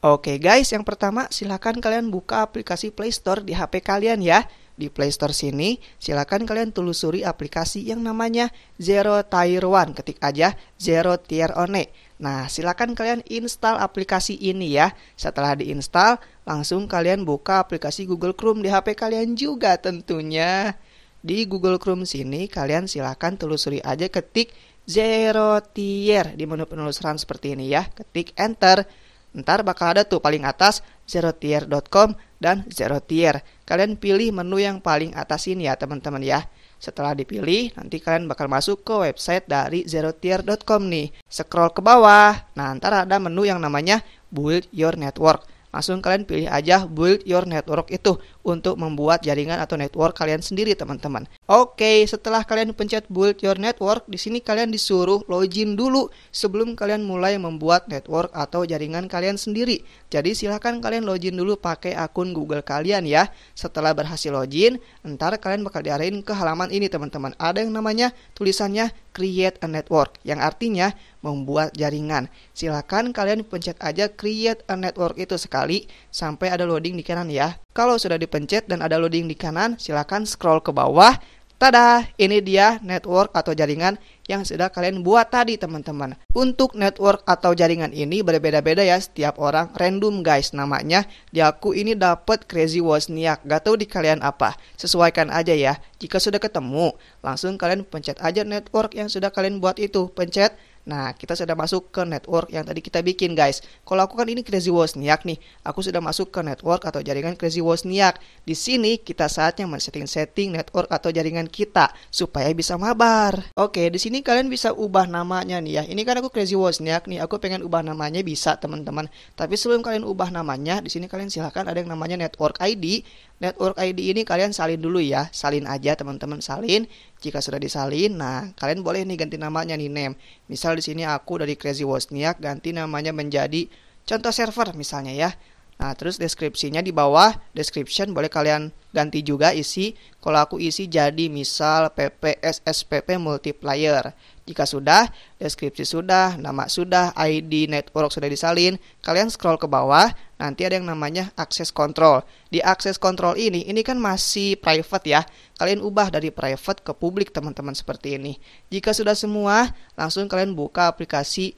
Oke guys, yang pertama silahkan kalian buka aplikasi Play Store di HP kalian ya. Di Play Store sini, silahkan kalian telusuri aplikasi yang namanya Zero Tier One. Ketik aja Zero Tier One. Nah, silahkan kalian install aplikasi ini ya. Setelah diinstal, langsung kalian buka aplikasi Google Chrome di HP kalian juga tentunya. Di Google Chrome sini, kalian silahkan telusuri aja ketik Zero Tier di menu penelusuran seperti ini ya. Ketik Enter. Ntar bakal ada tuh paling atas zerotier.com dan zerotier. Kalian pilih menu yang paling atas ini ya teman-teman ya. Setelah dipilih, nanti kalian bakal masuk ke website dari zerotier.com nih. Scroll ke bawah. Nah, ntar ada menu yang namanya build your network. Langsung kalian pilih aja build your network itu untuk membuat jaringan atau network kalian sendiri teman-teman. Oke, setelah kalian pencet build your network, di sini kalian disuruh login dulu sebelum kalian mulai membuat network atau jaringan kalian sendiri. Jadi silahkan kalian login dulu pakai akun Google kalian ya. Setelah berhasil login, ntar kalian bakal diarahin ke halaman ini teman-teman. Ada yang namanya tulisannya create a network yang artinya membuat jaringan. Silahkan kalian pencet aja create a network itu sekali sampai ada loading di kanan ya. Kalau sudah dipencet dan ada loading di kanan, silakan scroll ke bawah. Tada, ini dia network atau jaringan yang sudah kalian buat tadi teman-teman. Untuk network atau jaringan ini berbeda-beda ya setiap orang random guys namanya. Di aku ini dapat Crazy Wozniak, gak tahu di kalian apa. Sesuaikan aja ya. Jika sudah ketemu, langsung kalian pencet aja network yang sudah kalian buat itu. Pencet Nah, kita sudah masuk ke network yang tadi kita bikin, guys. Kalau aku kan ini Crazy Wozniak nih, aku sudah masuk ke network atau jaringan Crazy Wozniak. Di sini kita saatnya men-setting-setting network atau jaringan kita supaya bisa mabar. Oke, di sini kalian bisa ubah namanya nih ya. Ini kan aku Crazy Wozniak nih, aku pengen ubah namanya bisa, teman-teman. Tapi sebelum kalian ubah namanya, di sini kalian silahkan ada yang namanya network ID, network ID ini kalian salin dulu ya salin aja teman-teman salin jika sudah disalin nah kalian boleh nih ganti namanya nih name misal di sini aku dari Crazy Wozniak ganti namanya menjadi contoh server misalnya ya Nah, terus deskripsinya di bawah, description boleh kalian ganti juga isi. Kalau aku isi jadi misal PPSSPP multiplier. Jika sudah, deskripsi sudah, nama sudah, ID network sudah disalin, kalian scroll ke bawah, nanti ada yang namanya akses control. Di akses control ini, ini kan masih private ya. Kalian ubah dari private ke publik teman-teman seperti ini. Jika sudah semua, langsung kalian buka aplikasi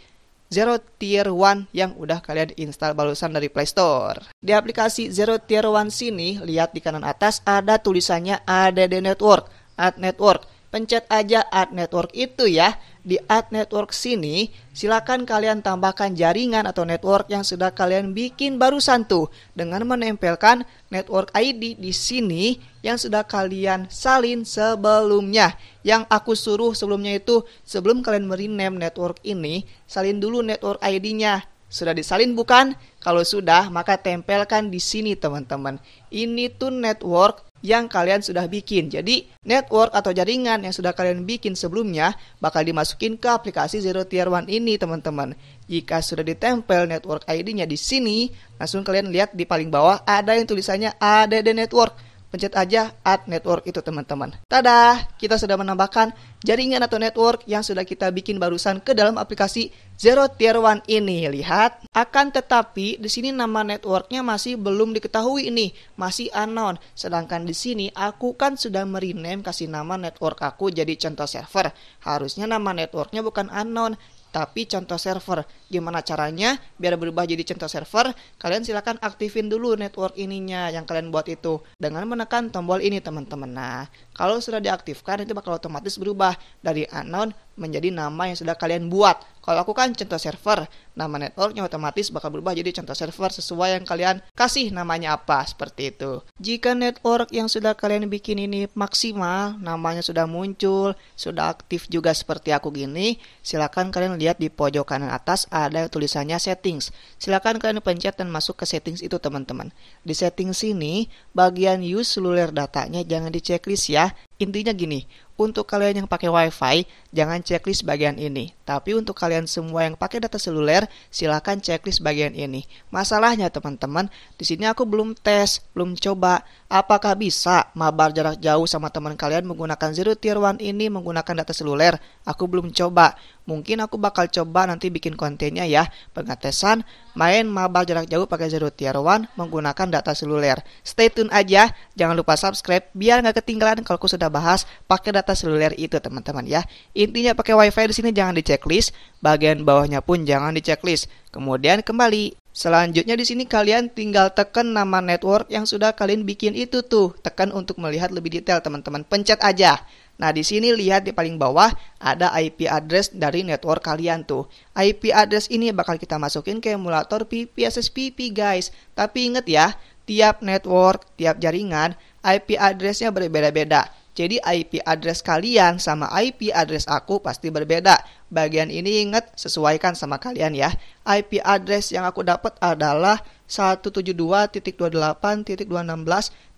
Zero Tier One yang udah kalian install barusan dari Play Store. Di aplikasi Zero Tier One sini, lihat di kanan atas ada tulisannya ADD Network, Ad Network pencet aja Ad Network itu ya. Di Ad Network sini, silakan kalian tambahkan jaringan atau network yang sudah kalian bikin barusan tuh dengan menempelkan network ID di sini yang sudah kalian salin sebelumnya. Yang aku suruh sebelumnya itu sebelum kalian merename network ini, salin dulu network ID-nya. Sudah disalin bukan? Kalau sudah, maka tempelkan di sini teman-teman. Ini tuh network yang kalian sudah bikin. Jadi, network atau jaringan yang sudah kalian bikin sebelumnya bakal dimasukin ke aplikasi Zero Tier 1 ini, teman-teman. Jika sudah ditempel network ID-nya di sini, langsung kalian lihat di paling bawah ada yang tulisannya ADD Network pencet aja add network itu teman-teman. Tada, kita sudah menambahkan jaringan atau network yang sudah kita bikin barusan ke dalam aplikasi Zero Tier One ini. Lihat, akan tetapi di sini nama networknya masih belum diketahui ini, masih unknown. Sedangkan di sini aku kan sudah merename kasih nama network aku jadi contoh server. Harusnya nama networknya bukan unknown, tapi contoh server. Gimana caranya biar berubah jadi contoh server? Kalian silahkan aktifin dulu network ininya yang kalian buat itu dengan menekan tombol ini teman-teman. Nah, kalau sudah diaktifkan itu bakal otomatis berubah dari unknown menjadi nama yang sudah kalian buat. Kalau aku kan contoh server, nama networknya otomatis bakal berubah jadi contoh server sesuai yang kalian kasih namanya apa, seperti itu. Jika network yang sudah kalian bikin ini maksimal, namanya sudah muncul, sudah aktif juga seperti aku gini, silakan kalian lihat di pojok kanan atas ada tulisannya settings. Silakan kalian pencet dan masuk ke settings itu teman-teman. Di settings sini, bagian use seluler datanya jangan diceklis ya, Ya. Intinya gini, untuk kalian yang pakai WiFi, jangan checklist bagian ini. Tapi untuk kalian semua yang pakai data seluler, silahkan checklist bagian ini. Masalahnya teman-teman, di sini aku belum tes, belum coba. Apakah bisa mabar jarak jauh sama teman kalian menggunakan zero tier one ini menggunakan data seluler? Aku belum coba. Mungkin aku bakal coba nanti bikin kontennya ya, pengetesan main mabar jarak jauh pakai zero tier one menggunakan data seluler. Stay tune aja, jangan lupa subscribe biar nggak ketinggalan kalau aku sudah bahas pakai data seluler itu teman-teman ya. Intinya pakai WiFi di sini jangan di checklist, bagian bawahnya pun jangan di checklist. Kemudian kembali. Selanjutnya di sini kalian tinggal tekan nama network yang sudah kalian bikin itu tuh. Tekan untuk melihat lebih detail teman-teman. Pencet aja. Nah, di sini lihat di paling bawah ada IP address dari network kalian tuh. IP address ini bakal kita masukin ke emulator PSSPP guys. Tapi inget ya, tiap network, tiap jaringan, IP addressnya berbeda-beda. Jadi IP address kalian sama IP address aku pasti berbeda. Bagian ini ingat sesuaikan sama kalian ya. IP address yang aku dapat adalah 172.28.216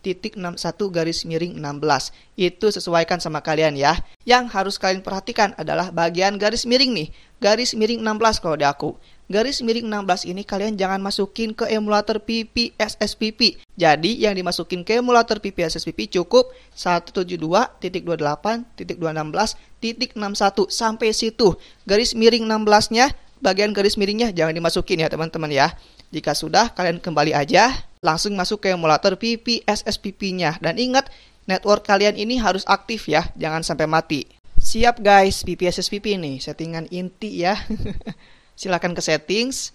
titik 61 garis miring 16. Itu sesuaikan sama kalian ya. Yang harus kalian perhatikan adalah bagian garis miring nih. Garis miring 16 kalau di aku. Garis miring 16 ini kalian jangan masukin ke emulator PPSSPP. Jadi yang dimasukin ke emulator PPSSPP cukup 172.28.216.61 sampai situ. Garis miring 16-nya, bagian garis miringnya jangan dimasukin ya teman-teman ya. Jika sudah, kalian kembali aja langsung masuk ke emulator VP SSPP-nya. Dan ingat, network kalian ini harus aktif ya, jangan sampai mati. Siap guys, VP SSPP ini settingan inti ya. Silahkan ke settings,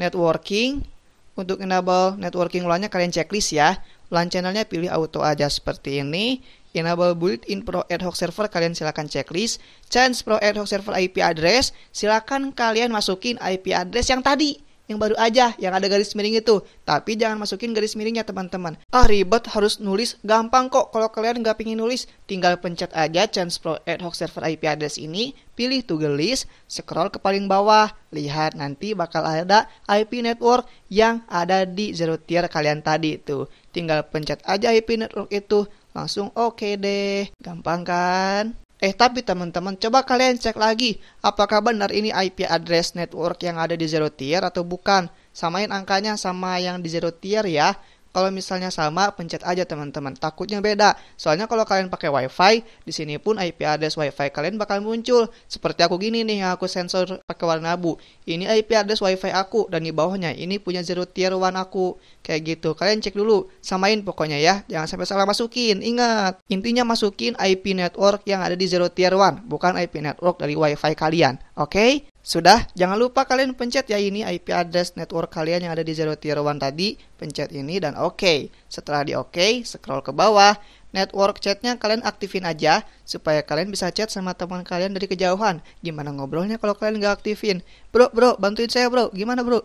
networking, untuk enable networking ulangnya kalian checklist ya. Ulang channelnya pilih auto aja seperti ini. Enable build in Pro Ad hoc server kalian silakan checklist. Change Pro Ad hoc server IP address, silakan kalian masukin IP address yang tadi yang baru aja yang ada garis miring itu. Tapi jangan masukin garis miringnya teman-teman. Ah ribet harus nulis, gampang kok kalau kalian nggak pingin nulis. Tinggal pencet aja Chance Pro ad hoc server IP address ini, pilih Toggle List, scroll ke paling bawah. Lihat nanti bakal ada IP network yang ada di zero tier kalian tadi itu. Tinggal pencet aja IP network itu, langsung oke okay deh. Gampang kan? Eh tapi teman-teman, coba kalian cek lagi apakah benar ini IP address network yang ada di zero tier atau bukan. Samain angkanya sama yang di zero tier ya. Kalau misalnya sama, pencet aja teman-teman. Takutnya beda. Soalnya kalau kalian pakai WiFi, di sini pun IP address WiFi kalian bakal muncul. Seperti aku gini nih, yang aku sensor pakai warna abu. Ini IP address WiFi aku dan di bawahnya ini punya zero tier one aku. Kayak gitu. Kalian cek dulu, samain pokoknya ya. Jangan sampai salah masukin. Ingat, intinya masukin IP network yang ada di zero tier one, bukan IP network dari WiFi kalian. Oke? Okay? Sudah, jangan lupa kalian pencet ya ini IP address network kalian yang ada di Zero Tier 1 tadi, pencet ini dan oke. Okay. Setelah di oke, okay, scroll ke bawah, network chatnya kalian aktifin aja supaya kalian bisa chat sama teman kalian dari kejauhan. Gimana ngobrolnya kalau kalian nggak aktifin? Bro, bro, bantuin saya bro, gimana bro?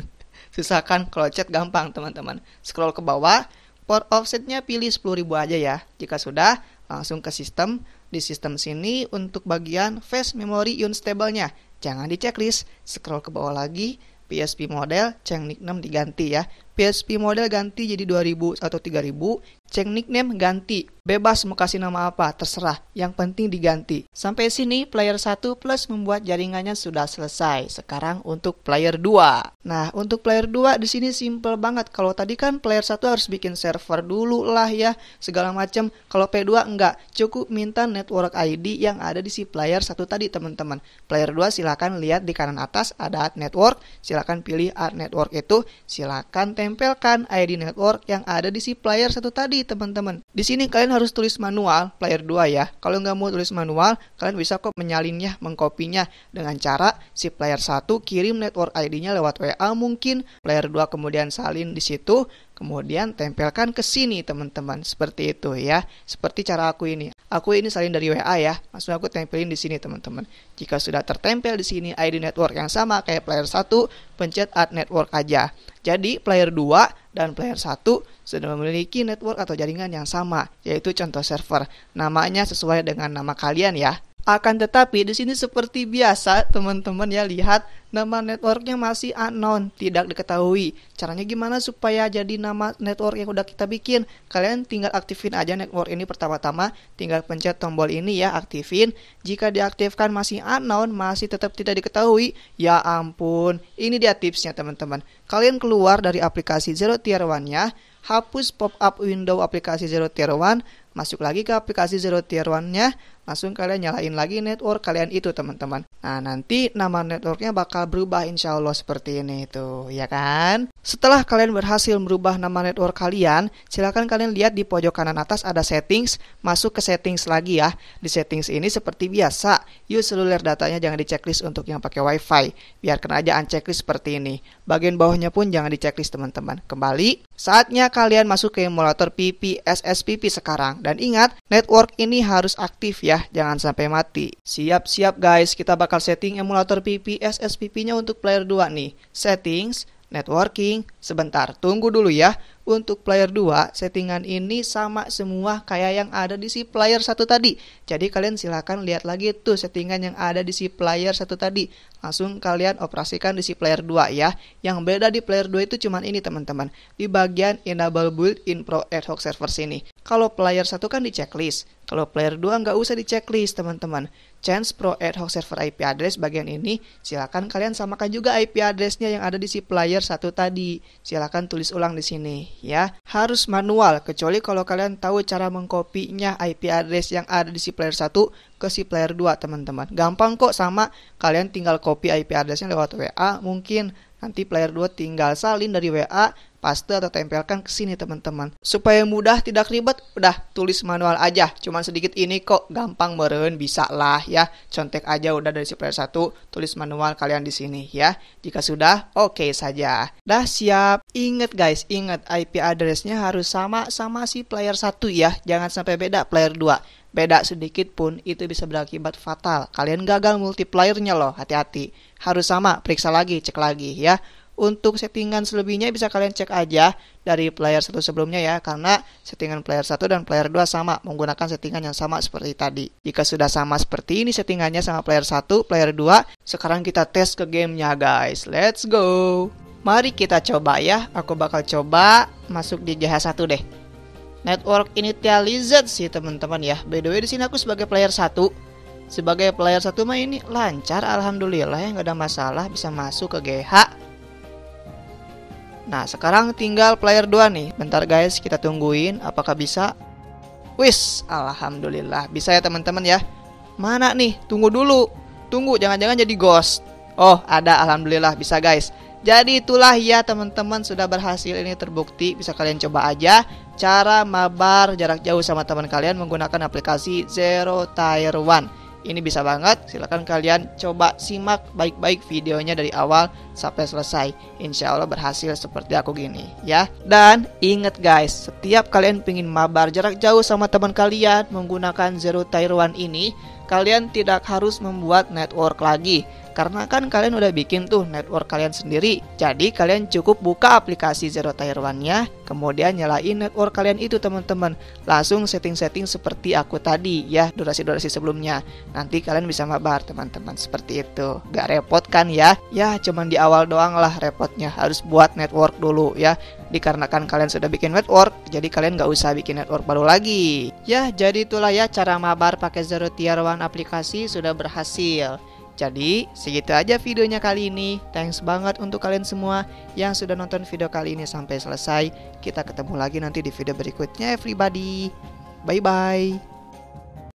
Susah kan kalau chat gampang teman-teman. Scroll ke bawah, port offsetnya pilih ribu aja ya. Jika sudah, langsung ke sistem. Di sistem sini untuk bagian face memory unstable-nya Jangan di checklist, scroll ke bawah lagi, PSP model, ceng nickname diganti ya. PSP model ganti jadi 2000 atau 3000, cek nickname ganti. Bebas mau kasih nama apa, terserah. Yang penting diganti. Sampai sini player 1 plus membuat jaringannya sudah selesai. Sekarang untuk player 2. Nah, untuk player 2 di sini simple banget. Kalau tadi kan player 1 harus bikin server dulu lah ya, segala macam. Kalau P2 enggak, cukup minta network ID yang ada di si player 1 tadi, teman-teman. Player 2 silahkan lihat di kanan atas ada network, silahkan pilih network itu, silakan tempelkan ID network yang ada di si player satu tadi, teman-teman. Di sini kalian harus tulis manual player 2 ya. Kalau nggak mau tulis manual, kalian bisa kok menyalinnya, mengkopinya dengan cara si player 1 kirim network ID-nya lewat WA mungkin, player 2 kemudian salin di situ, kemudian tempelkan ke sini teman-teman seperti itu ya seperti cara aku ini Aku ini salin dari WA ya, langsung aku tempelin di sini teman-teman. Jika sudah tertempel di sini ID network yang sama kayak player satu, pencet add network aja. Jadi player 2 dan player 1 sudah memiliki network atau jaringan yang sama, yaitu contoh server. Namanya sesuai dengan nama kalian ya. Akan tetapi di sini seperti biasa teman-teman ya lihat nama networknya masih unknown, tidak diketahui. Caranya gimana supaya jadi nama network yang udah kita bikin? Kalian tinggal aktifin aja network ini pertama-tama, tinggal pencet tombol ini ya aktifin. Jika diaktifkan masih unknown, masih tetap tidak diketahui, ya ampun. Ini dia tipsnya teman-teman. Kalian keluar dari aplikasi Zero Tier One-nya, hapus pop-up window aplikasi Zero Tier One, masuk lagi ke aplikasi Zero Tier One-nya, langsung kalian nyalain lagi network kalian itu teman-teman. Nah nanti nama networknya bakal berubah insya Allah seperti ini tuh ya kan. Setelah kalian berhasil merubah nama network kalian, silahkan kalian lihat di pojok kanan atas ada settings, masuk ke settings lagi ya. Di settings ini seperti biasa, use seluler datanya jangan di checklist untuk yang pakai wifi. Biarkan aja unchecklist seperti ini. Bagian bawahnya pun jangan di checklist teman-teman. Kembali, saatnya kalian masuk ke emulator SSPP sekarang. Dan ingat, network ini harus aktif ya Ya, jangan sampai mati. Siap-siap guys, kita bakal setting emulator PP SSPP-nya untuk player 2 nih. Settings, networking, sebentar tunggu dulu ya. Untuk player 2, settingan ini sama semua kayak yang ada di si player 1 tadi. Jadi kalian silahkan lihat lagi tuh settingan yang ada di si player 1 tadi. Langsung kalian operasikan di si player 2 ya. Yang beda di player 2 itu cuman ini teman-teman. Di bagian enable build in pro ad hoc server sini. Kalau player satu kan di checklist, kalau player dua nggak usah di checklist teman-teman. Chance Pro Ad Hoc Server IP Address bagian ini, silakan kalian samakan juga IP addressnya yang ada di si player satu tadi. Silakan tulis ulang di sini ya. Harus manual, kecuali kalau kalian tahu cara mengkopinya IP address yang ada di si player satu ke si player dua, teman-teman. Gampang kok sama, kalian tinggal copy IP addressnya lewat WA mungkin Nanti player 2 tinggal salin dari WA, paste atau tempelkan ke sini teman-teman. Supaya mudah tidak ribet, udah tulis manual aja. Cuman sedikit ini kok gampang meren bisa lah ya. Contek aja udah dari supplier satu tulis manual kalian di sini ya. Jika sudah, oke okay saja. Dah siap. Ingat guys, ingat IP addressnya harus sama sama si player satu ya. Jangan sampai beda player 2 beda sedikit pun itu bisa berakibat fatal. Kalian gagal multiplier-nya loh, hati-hati. Harus sama, periksa lagi, cek lagi ya. Untuk settingan selebihnya bisa kalian cek aja dari player satu sebelumnya ya, karena settingan player satu dan player 2 sama, menggunakan settingan yang sama seperti tadi. Jika sudah sama seperti ini settingannya sama player satu, player 2, sekarang kita tes ke gamenya guys. Let's go! Mari kita coba ya, aku bakal coba masuk di GH 1 deh. Network initialized sih teman-teman ya. By the way di sini aku sebagai player satu, sebagai player satu mah ini lancar alhamdulillah ya nggak ada masalah bisa masuk ke GH Nah, sekarang tinggal player 2 nih. Bentar guys, kita tungguin apakah bisa. Wis, alhamdulillah. Bisa ya teman-teman ya. Mana nih? Tunggu dulu. Tunggu, jangan-jangan jadi ghost. Oh, ada alhamdulillah bisa guys. Jadi itulah ya teman-teman sudah berhasil ini terbukti. Bisa kalian coba aja cara mabar jarak jauh sama teman kalian menggunakan aplikasi Zero Tire One. Ini bisa banget, silahkan kalian coba simak baik-baik videonya dari awal sampai selesai. Insya Allah berhasil seperti aku gini ya. Dan ingat guys, setiap kalian pingin mabar jarak jauh sama teman kalian menggunakan Zero Taiwan ini, kalian tidak harus membuat network lagi karena kan kalian udah bikin tuh network kalian sendiri. Jadi kalian cukup buka aplikasi Zero Tier One-nya, kemudian nyalain network kalian itu teman-teman. Langsung setting-setting seperti aku tadi ya, durasi-durasi sebelumnya. Nanti kalian bisa mabar teman-teman seperti itu. Gak repot kan ya? Ya cuman di awal doang lah repotnya. Harus buat network dulu ya dikarenakan kalian sudah bikin network, jadi kalian gak usah bikin network baru lagi. Ya, jadi itulah ya cara mabar pakai Zero Tier One aplikasi sudah berhasil. Jadi, segitu aja videonya kali ini. Thanks banget untuk kalian semua yang sudah nonton video kali ini sampai selesai. Kita ketemu lagi nanti di video berikutnya everybody. Bye-bye.